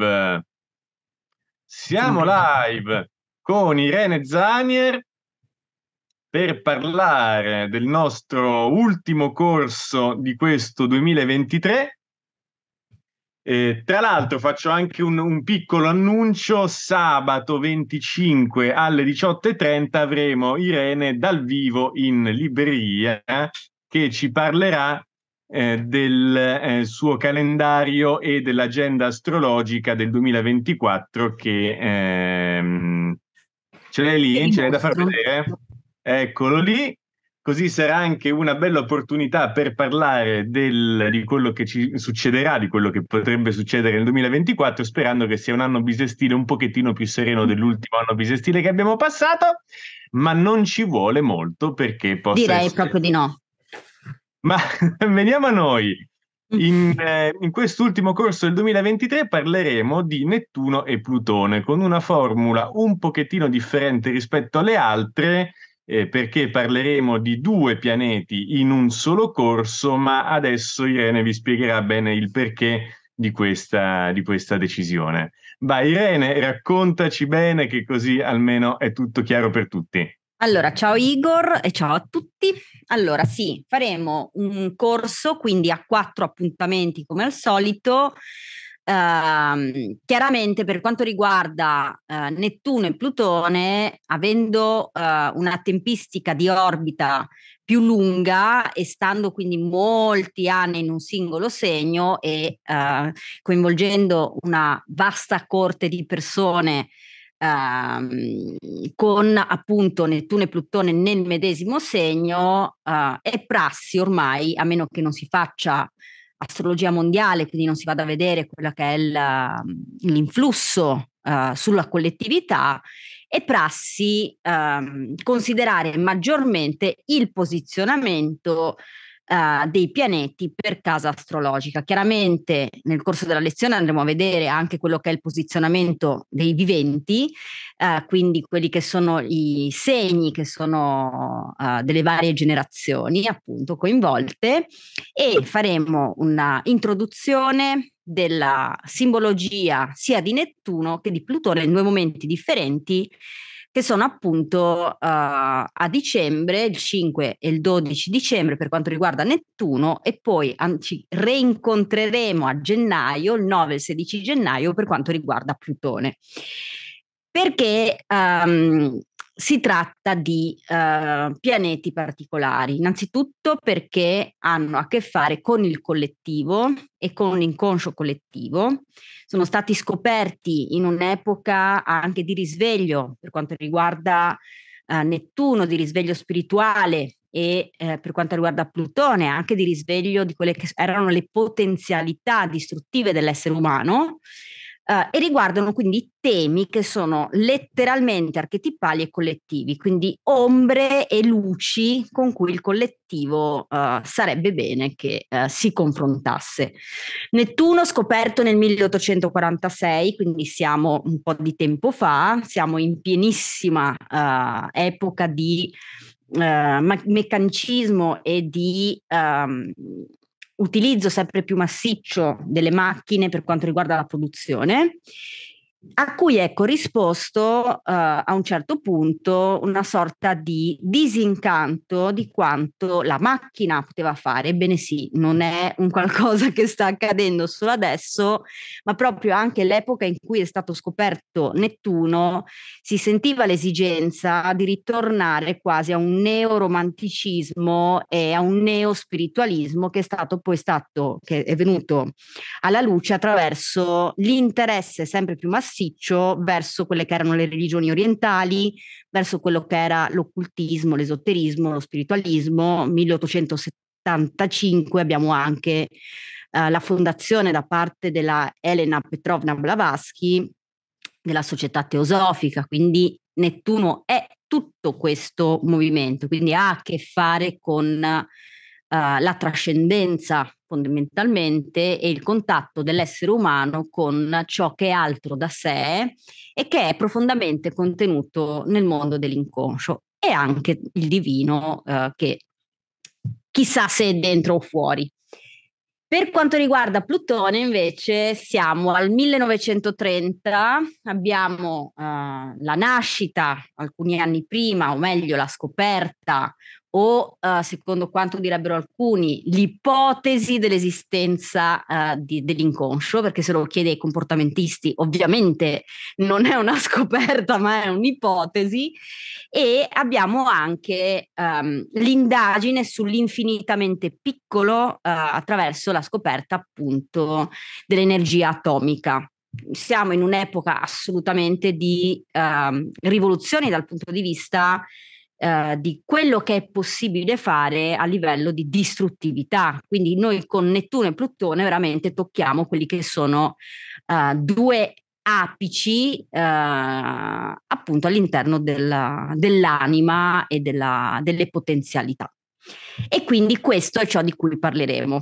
live! Siamo live con Irene Zanier per parlare del nostro ultimo corso di questo 2023. Eh, tra l'altro faccio anche un, un, piccolo annuncio, sabato 25 alle 18.30 avremo Irene dal vivo in libreria che ci parlerà eh, del eh, suo calendario e dell'agenda astrologica del 2024 che ehm, ce l'hai lì, ce l'hai da far vedere. Eccolo lì. Così sarà anche una bella opportunità per parlare del, di quello che ci succederà, di quello che potrebbe succedere nel 2024, sperando che sia un anno bisestile un pochettino più sereno dell'ultimo anno bisestile che abbiamo passato, ma non ci vuole molto perché possa Direi essere... proprio di no ma veniamo a noi. Mm. In, eh, in, quest'ultimo corso del 2023 parleremo di Nettuno e Plutone con una formula un pochettino differente rispetto alle altre eh, perché parleremo di due pianeti in un solo corso ma adesso Irene vi spiegherà bene il perché di questa, di questa decisione. Vai Irene, raccontaci bene che così almeno è tutto chiaro per tutti. Allora, ciao Igor e ciao a tutti. Allora, sì, faremo un corso, quindi a quattro appuntamenti come al solito. Uh, chiaramente per quanto riguarda uh, Nettuno e Plutone, avendo uh, una tempistica di orbita più lunga e stando quindi molti anni in un singolo segno e eh, coinvolgendo una vasta corte di persone ehm, con appunto Nettuno e Plutone nel medesimo segno, eh, è prassi ormai, a meno che non si faccia astrologia mondiale, quindi non si vada a vedere quello che è il, mm, l'influsso eh, sulla collettività, è prassi eh, considerare maggiormente il posizionamento uh, dei pianeti per casa astrologica. Chiaramente nel corso della lezione andremo a vedere anche quello che è il posizionamento dei viventi, uh, quindi quelli che sono i segni che sono uh, delle varie generazioni appunto coinvolte e faremo una introduzione della simbologia sia di Nettuno che di Plutone in due momenti differenti che sono appunto uh, a dicembre, il 5 e il 12 dicembre per quanto riguarda Nettuno e poi an- ci reincontreremo a gennaio, il 9 e il 16 gennaio per quanto riguarda Plutone. Perché um, si tratta di uh, pianeti particolari, innanzitutto perché hanno a che fare con il collettivo e con l'inconscio collettivo. Sono stati scoperti in un'epoca anche di risveglio per quanto riguarda uh, Nettuno, di risveglio spirituale e eh, per quanto riguarda Plutone, anche di risveglio di quelle che erano le potenzialità distruttive dell'essere umano eh, e riguardano quindi temi che sono letteralmente archetipali e collettivi, quindi ombre e luci con cui il collettivo eh, sarebbe bene che eh, si confrontasse. Nettuno scoperto nel 1846, quindi siamo un po' di tempo fa, siamo in pienissima eh, epoca di Uh, eh, meccanicismo e di um, utilizzo sempre più massiccio delle macchine per quanto riguarda la produzione a cui è corrisposto ecco uh, eh, a un certo punto una sorta di disincanto di quanto la macchina poteva fare. Ebbene sì, non è un qualcosa che sta accadendo solo adesso, ma proprio anche l'epoca in cui è stato scoperto Nettuno si sentiva l'esigenza di ritornare quasi a un neoromanticismo e a un neospiritualismo che è stato poi stato, che è venuto alla luce attraverso l'interesse sempre più massivo massiccio verso quelle che erano le religioni orientali, verso quello che era l'occultismo, l'esoterismo, lo spiritualismo. 1875 abbiamo anche eh, la fondazione da parte della Elena Petrovna Blavatsky della società teosofica, quindi Nettuno è tutto questo movimento, quindi ha a che fare con uh, la trascendenza fondamentalmente è il contatto dell'essere umano con ciò che è altro da sé e che è profondamente contenuto nel mondo dell'inconscio e anche il divino eh, che chissà se è dentro o fuori. Per quanto riguarda Plutone invece siamo al 1930, abbiamo eh, la nascita alcuni anni prima, o meglio la scoperta o, uh, secondo quanto direbbero alcuni, l'ipotesi dell'esistenza uh, di, dell'inconscio, perché se lo chiede ai comportamentisti ovviamente non è una scoperta, ma è un'ipotesi, e abbiamo anche um, l'indagine sull'infinitamente piccolo uh, attraverso la scoperta appunto dell'energia atomica siamo in un'epoca assolutamente di uh, rivoluzioni dal punto di vista eh, di quello che è possibile fare a livello di distruttività. Quindi noi con Nettuno e Plutone veramente tocchiamo quelli che sono eh, due apici eh, appunto all'interno della, dell'anima e della, delle potenzialità. E quindi questo è ciò di cui parleremo.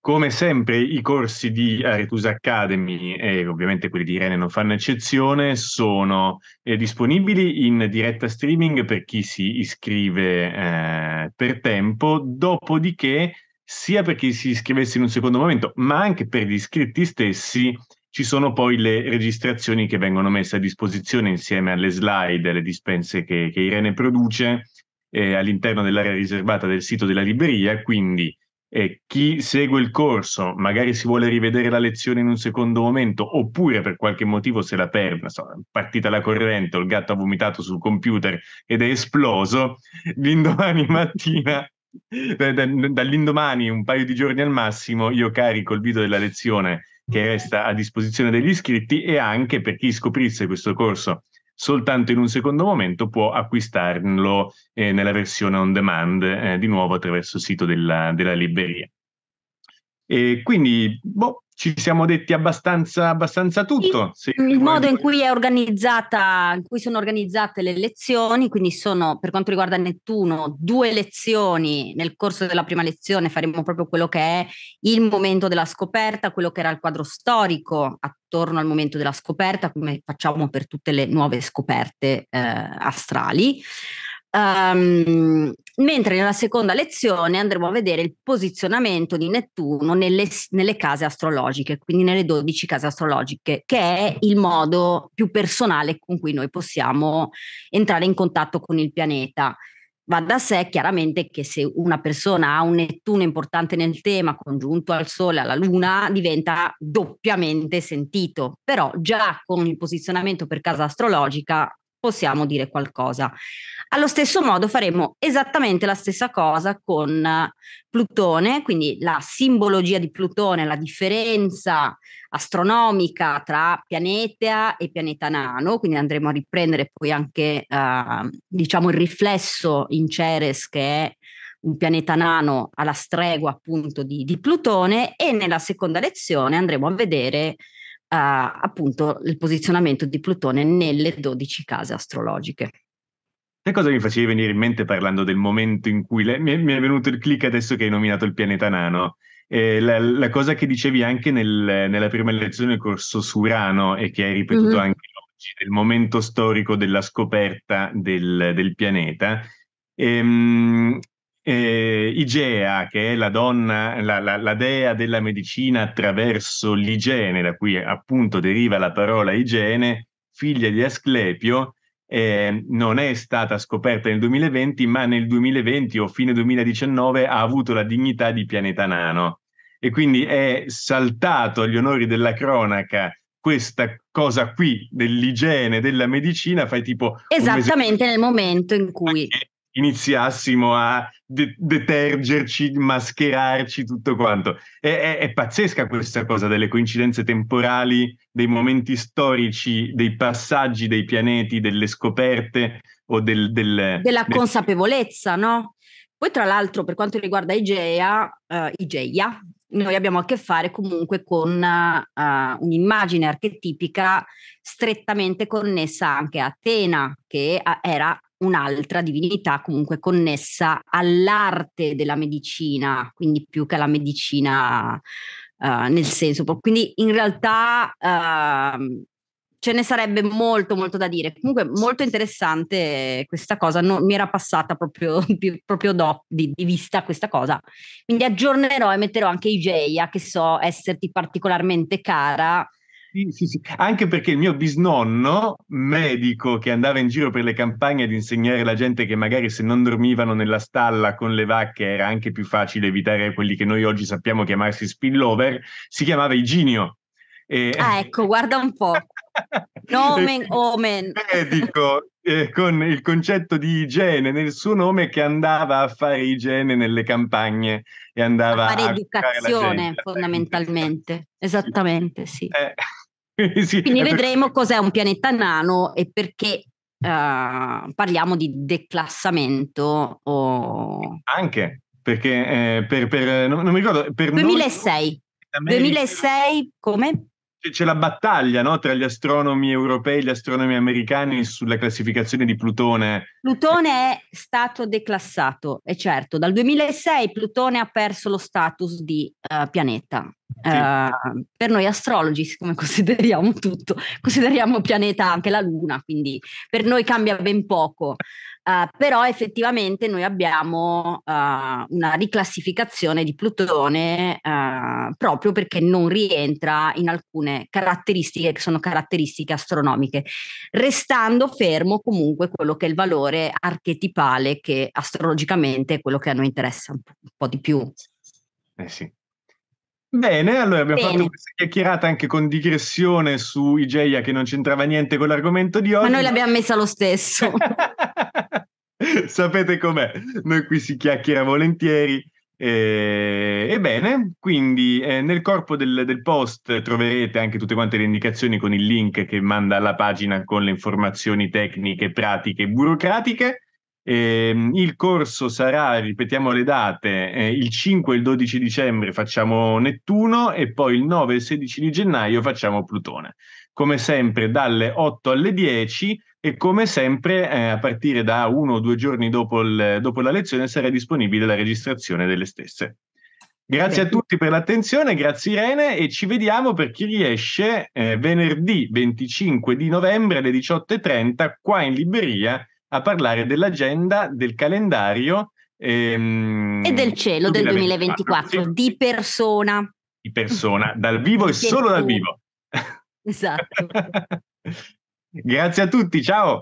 Come sempre i corsi di Aretus eh, Academy e ovviamente quelli di Irene non fanno eccezione, sono eh, disponibili in diretta streaming per chi si iscrive eh, per tempo, dopodiché sia per chi si iscrivesse in un secondo momento, ma anche per gli iscritti stessi ci sono poi le registrazioni che vengono messe a disposizione insieme alle slide, alle dispense che, che Irene produce eh, all'interno dell'area riservata del sito della libreria, quindi eh, chi segue il corso magari si vuole rivedere la lezione in un secondo momento oppure per qualche motivo se la perde, so, partita la corrente o il gatto ha vomitato sul computer ed è esploso, l'indomani mattina, dall'indomani un paio di giorni al massimo, io carico il video della lezione che resta a disposizione degli iscritti e anche per chi scoprisse questo corso soltanto in un secondo momento può acquistarlo eh, nella versione on demand, eh, di nuovo attraverso il sito della, della libreria. E quindi boh, ci siamo detti abbastanza, abbastanza tutto. Sì, il modo in cui, in cui, sono organizzate le lezioni, quindi sono per quanto riguarda Nettuno due lezioni, nel corso della prima lezione faremo proprio quello che è il momento della scoperta, quello che era il quadro storico attorno al momento della scoperta, come facciamo per tutte le nuove scoperte eh, astrali. Um, mentre nella seconda lezione andremo a vedere il posizionamento di Nettuno nelle, nelle, case astrologiche, quindi nelle 12 case astrologiche, che è il modo più personale con cui noi possiamo entrare in contatto con il pianeta. Va da sé chiaramente che se una persona ha un Nettuno importante nel tema congiunto al Sole, alla Luna, diventa doppiamente sentito, però già con il posizionamento per casa astrologica possiamo dire qualcosa. Allo stesso modo faremo esattamente la stessa cosa con eh, Plutone, quindi la simbologia di Plutone, la differenza astronomica tra pianeta e pianeta nano, quindi andremo a riprendere poi anche eh, diciamo il riflesso in Ceres che è un pianeta nano alla stregua appunto di, di Plutone e nella seconda lezione andremo a vedere eh, appunto il posizionamento di Plutone nelle 12 case astrologiche. Che cosa mi facevi venire in mente parlando del momento in cui le... mi, è, venuto il click adesso che hai nominato il pianeta nano? Eh, la, la, cosa che dicevi anche nel, nella prima lezione del corso su Urano e che hai ripetuto mm-hmm. anche oggi, del momento storico della scoperta del, del pianeta, ehm, eh, Igea, che è la donna, la, la, la, dea della medicina attraverso l'igiene, da cui appunto deriva la parola igiene, figlia di Asclepio, eh, non è stata scoperta nel 2020, ma nel 2020 o fine 2019 ha avuto la dignità di pianeta nano. E quindi è saltato agli onori della cronaca questa cosa qui dell'igiene, della medicina, fai tipo... Esattamente nel momento in cui iniziassimo a de- detergerci, mascherarci, tutto quanto. È, è, è pazzesca questa cosa delle coincidenze temporali, dei momenti storici, dei passaggi dei pianeti, delle scoperte o del... del della del... consapevolezza, no? Poi tra l'altro per quanto riguarda Igea, uh, Igeia, noi abbiamo a che fare comunque con uh, un'immagine archetipica strettamente connessa anche a Atena, che era un'altra divinità comunque connessa all'arte della medicina, quindi più che alla medicina uh, nel senso. Quindi in realtà uh, ce ne sarebbe molto molto da dire. Comunque molto interessante questa cosa, non, mi era passata proprio, proprio do, di, di, vista questa cosa. Quindi aggiornerò e metterò anche Igeia che so esserti particolarmente cara sì, sì, sì. Anche perché il mio bisnonno, medico che andava in giro per le campagne ad insegnare alla gente che magari se non dormivano nella stalla con le vacche era anche più facile evitare quelli che noi oggi sappiamo chiamarsi spillover, si chiamava Iginio. E... Ah, ecco, guarda un po'. Nomen omen. Oh, medico eh, con il concetto di igiene nel suo nome che andava a fare igiene nelle campagne e andava a fare a educazione fondamentalmente. Esattamente, sì. Eh sì, Quindi vedremo cos'è un pianeta nano e perché uh, parliamo di declassamento. O... Anche perché eh, per, per, non, non, mi ricordo, per 2006. Noi, 2006 come? C'è la battaglia no, tra gli astronomi europei e gli astronomi americani sulla classificazione di Plutone. Plutone è stato declassato, è certo. Dal 2006 Plutone ha perso lo status di uh, pianeta sì. Uh, per noi astrologi, siccome consideriamo tutto, consideriamo pianeta anche la Luna, quindi per noi cambia ben poco. Uh, però effettivamente noi abbiamo uh, una riclassificazione di Plutone uh, proprio perché non rientra in alcune caratteristiche che sono caratteristiche astronomiche, restando fermo comunque quello che è il valore archetipale che astrologicamente è quello che a noi interessa un po' di più. Eh sì. Bene, allora abbiamo Bene. fatto questa chiacchierata anche con digressione su Igeia che non c'entrava niente con l'argomento di oggi. Ma noi l'abbiamo messa lo stesso. Sapete com'è, noi qui si chiacchiera volentieri. Eh, ebbene, quindi eh, nel corpo del, del, post troverete anche tutte quante le indicazioni con il link che manda alla pagina con le informazioni tecniche, pratiche e burocratiche. Eh, il corso sarà, ripetiamo le date, eh, il 5 e il 12 dicembre facciamo Nettuno e poi il 9 e il 16 di gennaio facciamo Plutone. Come sempre dalle 8 alle 10 e come sempre eh, a partire da uno o due giorni dopo, il, dopo la lezione sarà disponibile la registrazione delle stesse. Grazie a tutti per l'attenzione, grazie Irene e ci vediamo per chi riesce eh, venerdì 25 di novembre alle 18.30 qua in libreria a parlare dell'agenda, del calendario ehm, e del cielo del 2024, sì. di persona. Di persona, dal vivo e solo tu. dal vivo. Esatto. Grazie a tutti, ciao.